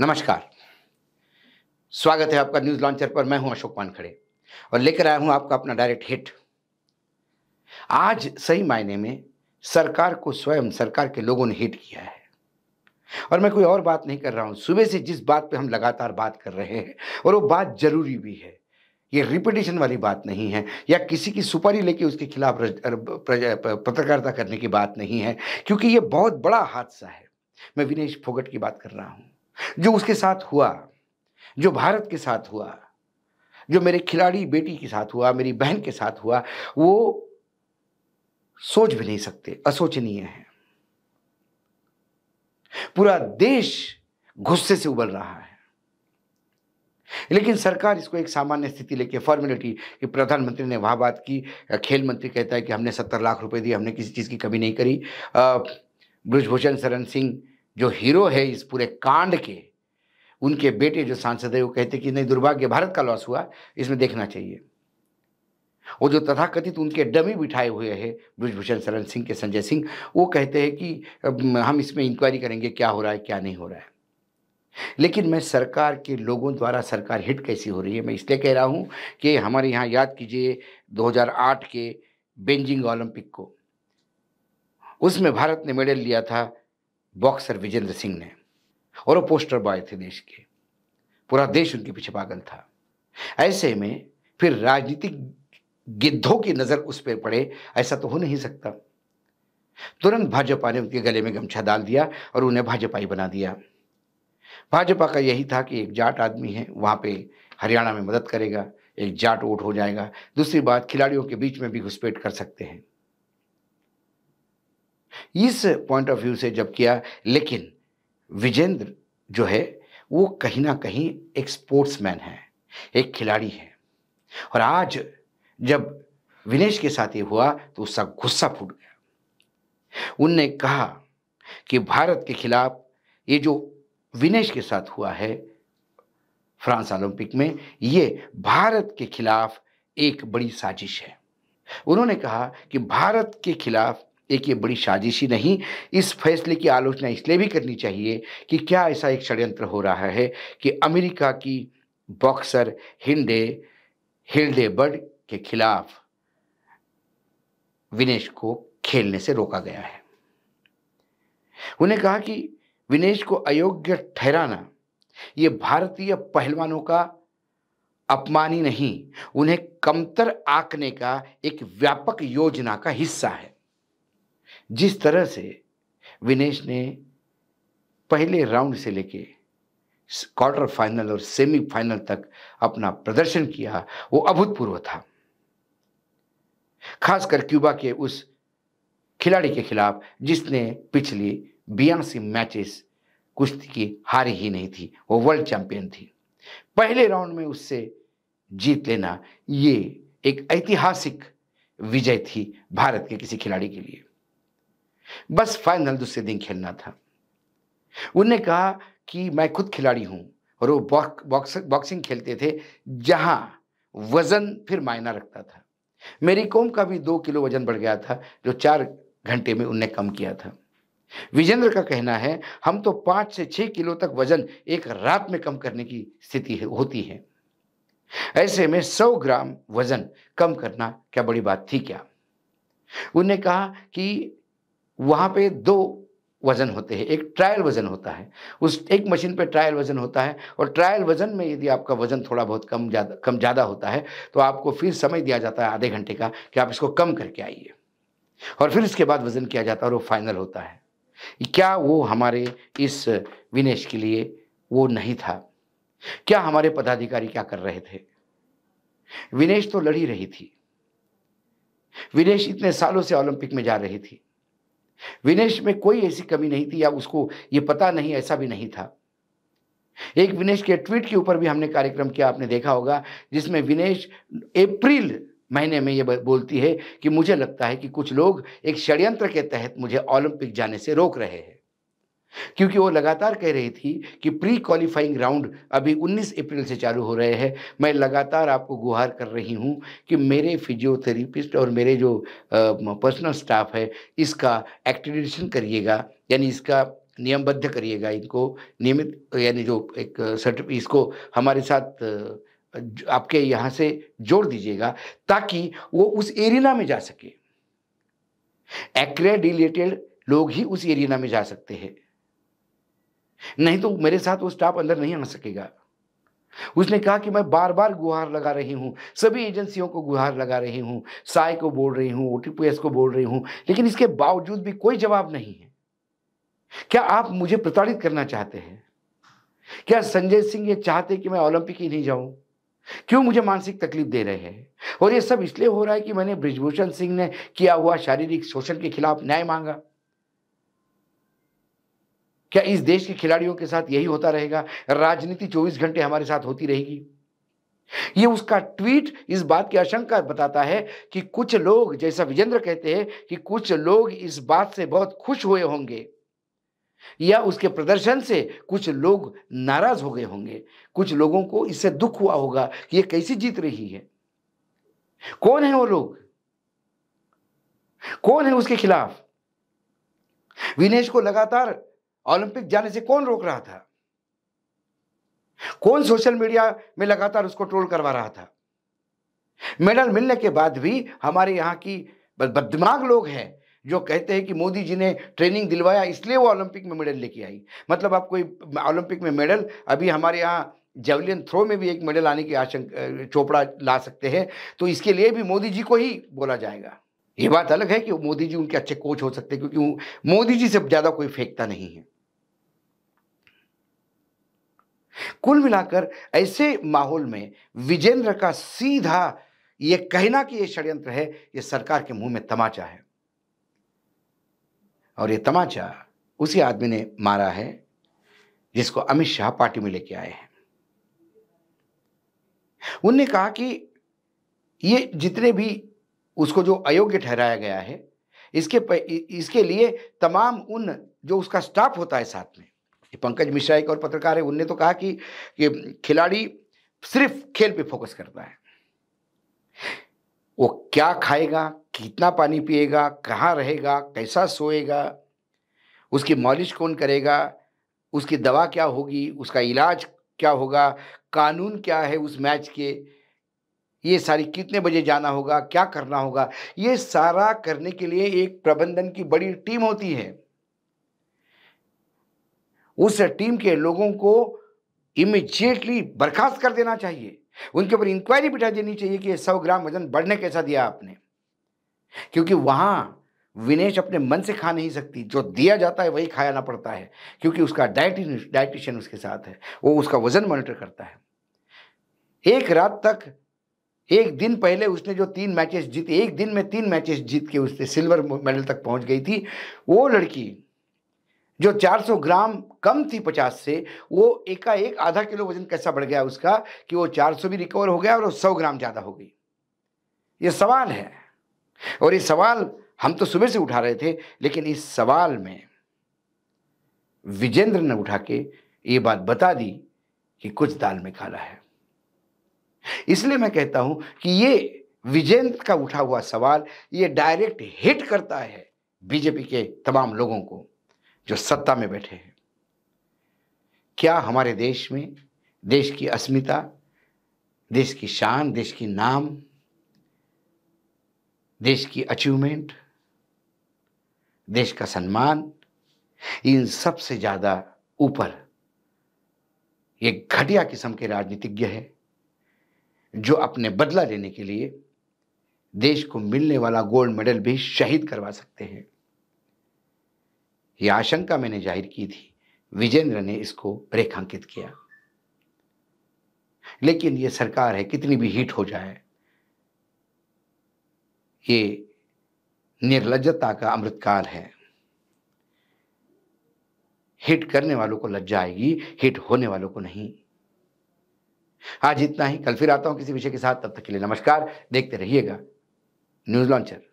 नमस्कार स्वागत है आपका न्यूज़ लॉन्चर पर मैं हूं अशोक खड़े और लेकर आया हूं आपका अपना डायरेक्ट हिट आज सही मायने में सरकार को स्वयं सरकार के लोगों ने हिट किया है और मैं कोई और बात नहीं कर रहा हूं सुबह से जिस बात पे हम लगातार बात कर रहे हैं और वो बात जरूरी भी है ये रिपीटेशन वाली बात नहीं है या किसी की सुपारी लेके उसके खिलाफ पत्रकारिता करने की बात नहीं है क्योंकि ये बहुत बड़ा हादसा है मैं विनेश फोगट की बात कर रहा हूँ जो उसके साथ हुआ जो भारत के साथ हुआ जो मेरे खिलाड़ी बेटी के साथ हुआ मेरी बहन के साथ हुआ वो सोच भी नहीं सकते असोचनीय है पूरा देश गुस्से से उबल रहा है लेकिन सरकार इसको एक सामान्य स्थिति लेके फॉर्मेलिटी कि प्रधानमंत्री ने वहां बात की खेल मंत्री कहता है कि हमने सत्तर लाख रुपए दिए हमने किसी चीज़ की कमी नहीं करी ब्रजभूषण शरण सिंह जो हीरो है इस पूरे कांड के उनके बेटे जो सांसद है वो कहते कि नहीं दुर्भाग्य भारत का लॉस हुआ इसमें देखना चाहिए वो जो तथाकथित उनके डमी बिठाए हुए हैं ब्रजभूषण शरण सिंह के संजय सिंह वो कहते हैं कि हम इसमें इंक्वायरी करेंगे क्या हो रहा है क्या नहीं हो रहा है लेकिन मैं सरकार के लोगों द्वारा सरकार हिट कैसी हो रही है मैं इसलिए कह रहा हूँ कि हमारे यहाँ याद कीजिए 2008 के बेंजिंग ओलंपिक को उसमें भारत ने मेडल लिया था बॉक्सर विजेंद्र सिंह ने और वो पोस्टर बॉय थे देश के पूरा देश उनके पीछे पागल था ऐसे में फिर राजनीतिक गिद्धों की नज़र उस पर पड़े ऐसा तो हो नहीं सकता तुरंत भाजपा ने उनके गले में गमछा डाल दिया और उन्हें भाजपा ही बना दिया भाजपा का यही था कि एक जाट आदमी है वहां पे हरियाणा में मदद करेगा एक जाट वोट हो जाएगा दूसरी बात खिलाड़ियों के बीच में भी घुसपैठ कर सकते हैं इस पॉइंट ऑफ व्यू से जब किया लेकिन विजेंद्र जो है वो कहीं ना कहीं एक स्पोर्ट्समैन है एक खिलाड़ी है और आज जब विनेश के साथ ये हुआ तो उसका गुस्सा फूट गया उनने कहा कि भारत के खिलाफ ये जो विनेश के साथ हुआ है फ्रांस ओलंपिक में ये भारत के खिलाफ एक बड़ी साजिश है उन्होंने कहा कि भारत के खिलाफ एक ये बड़ी साजिश ही नहीं इस फैसले की आलोचना इसलिए भी करनी चाहिए कि क्या ऐसा एक षड्यंत्र हो रहा है कि अमेरिका की बॉक्सर हिंडे हिल्डे बर्ड के खिलाफ विनेश को खेलने से रोका गया है उन्हें कहा कि विनेश को अयोग्य ठहराना ये भारतीय पहलवानों का अपमानी नहीं उन्हें कमतर आंकने का एक व्यापक योजना का हिस्सा है जिस तरह से विनेश ने पहले राउंड से लेके क्वार्टर फाइनल और सेमीफाइनल तक अपना प्रदर्शन किया वो अभूतपूर्व था खासकर क्यूबा के उस खिलाड़ी के खिलाफ जिसने पिछली बयासी मैचेस कुश्ती की हारी ही नहीं थी वो वर्ल्ड चैंपियन थी पहले राउंड में उससे जीत लेना ये एक ऐतिहासिक विजय थी भारत के किसी खिलाड़ी के लिए बस फाइनल दूसरे दिन खेलना था उनने कहा कि मैं खुद खिलाड़ी हूं और वो बॉक्सिंग बौक, बौक, खेलते थे जहां वज़न फिर मायना रखता था मेरी कोम का भी दो किलो वज़न बढ़ गया था जो चार घंटे में उनने कम किया था विजेंद्र का कहना है हम तो पांच से छह किलो तक वज़न एक रात में कम करने की स्थिति होती है ऐसे में सौ ग्राम वज़न कम करना क्या बड़ी बात थी क्या उनने कहा कि वहां पे दो वजन होते हैं एक ट्रायल वजन होता है उस एक मशीन पे ट्रायल वजन होता है और ट्रायल वजन में यदि आपका वजन थोड़ा बहुत कम ज़्यादा कम ज़्यादा होता है तो आपको फिर समय दिया जाता है आधे घंटे का कि आप इसको कम करके आइए और फिर इसके बाद वजन किया जाता है और वो फाइनल होता है क्या वो हमारे इस विनेश के लिए वो नहीं था क्या हमारे पदाधिकारी क्या कर रहे थे विनेश तो लड़ी रही थी विनेश इतने सालों से ओलंपिक में जा रही थी विनेश में कोई ऐसी कमी नहीं थी या उसको ये पता नहीं ऐसा भी नहीं था एक विनेश के ट्वीट के ऊपर भी हमने कार्यक्रम किया आपने देखा होगा जिसमें विनेश अप्रैल महीने में ये बोलती है कि मुझे लगता है कि कुछ लोग एक षड्यंत्र के तहत मुझे ओलंपिक जाने से रोक रहे हैं क्योंकि वो लगातार कह रही थी कि प्री क्वालिफाइंग राउंड अभी 19 अप्रैल से चालू हो रहे हैं मैं लगातार आपको गुहार कर रही हूँ कि मेरे फिजियोथेरेपिस्ट और मेरे जो पर्सनल स्टाफ है इसका एक्टिवेशन करिएगा यानी इसका नियमबद्ध करिएगा इनको नियमित यानी जो एक सर्टिफिक इसको हमारे साथ आपके यहाँ से जोड़ दीजिएगा ताकि वो उस एरिना में जा सके एक्रेडिलेटेड लोग ही उस एरिना में जा सकते हैं नहीं तो मेरे साथ वो स्टाफ अंदर नहीं आ सकेगा उसने कहा कि मैं बार बार गुहार लगा रही हूं सभी एजेंसियों को गुहार लगा रही हूं साय को बोल रही हूं ओटीपीएस को बोल रही हूं लेकिन इसके बावजूद भी कोई जवाब नहीं है क्या आप मुझे प्रताड़ित करना चाहते हैं क्या संजय सिंह ये चाहते कि मैं ओलंपिक ही नहीं जाऊं क्यों मुझे मानसिक तकलीफ दे रहे हैं और ये सब इसलिए हो रहा है कि मैंने ब्रिजभूषण सिंह ने किया हुआ शारीरिक शोषण के खिलाफ न्याय मांगा क्या इस देश के खिलाड़ियों के साथ यही होता रहेगा राजनीति 24 घंटे हमारे साथ होती रहेगी ये उसका ट्वीट इस बात की आशंका बताता है कि कुछ लोग जैसा विजेंद्र कहते हैं कि कुछ लोग इस बात से बहुत खुश हुए होंगे या उसके प्रदर्शन से कुछ लोग नाराज हो गए होंगे कुछ लोगों को इससे दुख हुआ होगा कि ये कैसी जीत रही है कौन है वो लोग कौन है उसके खिलाफ विनेश को लगातार ओलंपिक जाने से कौन रोक रहा था कौन सोशल मीडिया में लगातार उसको ट्रोल करवा रहा था मेडल मिलने के बाद भी हमारे यहां की बदमाग लोग हैं जो कहते हैं कि मोदी जी ने ट्रेनिंग दिलवाया इसलिए वो ओलंपिक में मेडल लेके आई मतलब आप कोई ओलंपिक में मेडल अभी हमारे यहाँ जेवलियन थ्रो में भी एक मेडल आने की आशंका चोपड़ा ला सकते हैं तो इसके लिए भी मोदी जी को ही बोला जाएगा ये बात अलग है कि मोदी जी उनके अच्छे कोच हो सकते हैं क्योंकि मोदी जी से ज़्यादा कोई फेंकता नहीं है कुल मिलाकर ऐसे माहौल में विजेंद्र का सीधा ये कहना कि ये षड्यंत्र है ये सरकार के मुंह में तमाचा है और ये तमाचा उसी आदमी ने मारा है जिसको अमित शाह पार्टी में लेके आए हैं उनने कहा कि ये जितने भी उसको जो अयोग्य ठहराया गया है इसके इसके लिए तमाम उन जो उसका स्टाफ होता है साथ में पंकज मिश्रा एक और पत्रकार है उनने तो कहा कि, कि खिलाड़ी सिर्फ खेल पे फोकस करता है वो क्या खाएगा कितना पानी पिएगा कहाँ रहेगा कैसा सोएगा उसकी मालिश कौन करेगा उसकी दवा क्या होगी उसका इलाज क्या होगा कानून क्या है उस मैच के ये सारी कितने बजे जाना होगा क्या करना होगा ये सारा करने के लिए एक प्रबंधन की बड़ी टीम होती है उस टीम के लोगों को इमिजिएटली बर्खास्त कर देना चाहिए उनके ऊपर इंक्वायरी बिठा देनी चाहिए कि सौ ग्राम वजन बढ़ने कैसा दिया आपने क्योंकि वहां विनेश अपने मन से खा नहीं सकती जो दिया जाता है वही खाना पड़ता है क्योंकि उसका डायटिशियन उसके साथ है वो उसका वजन मॉनिटर करता है एक रात तक एक दिन पहले उसने जो तीन मैचेस जीते एक दिन में तीन मैचेस जीत के उसने सिल्वर मेडल तक पहुंच गई थी वो लड़की जो 400 ग्राम कम थी 50 से वो एकाएक आधा किलो वजन कैसा बढ़ गया उसका कि वो 400 भी रिकवर हो गया और वो 100 ग्राम ज़्यादा हो गई ये सवाल है और ये सवाल हम तो सुबह से उठा रहे थे लेकिन इस सवाल में विजेंद्र ने उठा के ये बात बता दी कि कुछ दाल में खाला है इसलिए मैं कहता हूं कि ये विजेंद्र का उठा हुआ सवाल ये डायरेक्ट हिट करता है बीजेपी के तमाम लोगों को जो सत्ता में बैठे हैं क्या हमारे देश में देश की अस्मिता देश की शान देश की नाम देश की अचीवमेंट देश का सम्मान इन सबसे ज़्यादा ऊपर ये घटिया किस्म के राजनीतिज्ञ है जो अपने बदला लेने के लिए देश को मिलने वाला गोल्ड मेडल भी शहीद करवा सकते हैं यह आशंका मैंने जाहिर की थी विजेंद्र ने इसको रेखांकित किया लेकिन यह सरकार है कितनी भी हीट हो जाए ये निर्लजता का अमृतकाल है हिट करने वालों को लज्जा आएगी हिट होने वालों को नहीं आज हाँ, इतना ही कल फिर आता हूँ किसी विषय के साथ तब तक के लिए नमस्कार देखते रहिएगा न्यूज लॉन्चर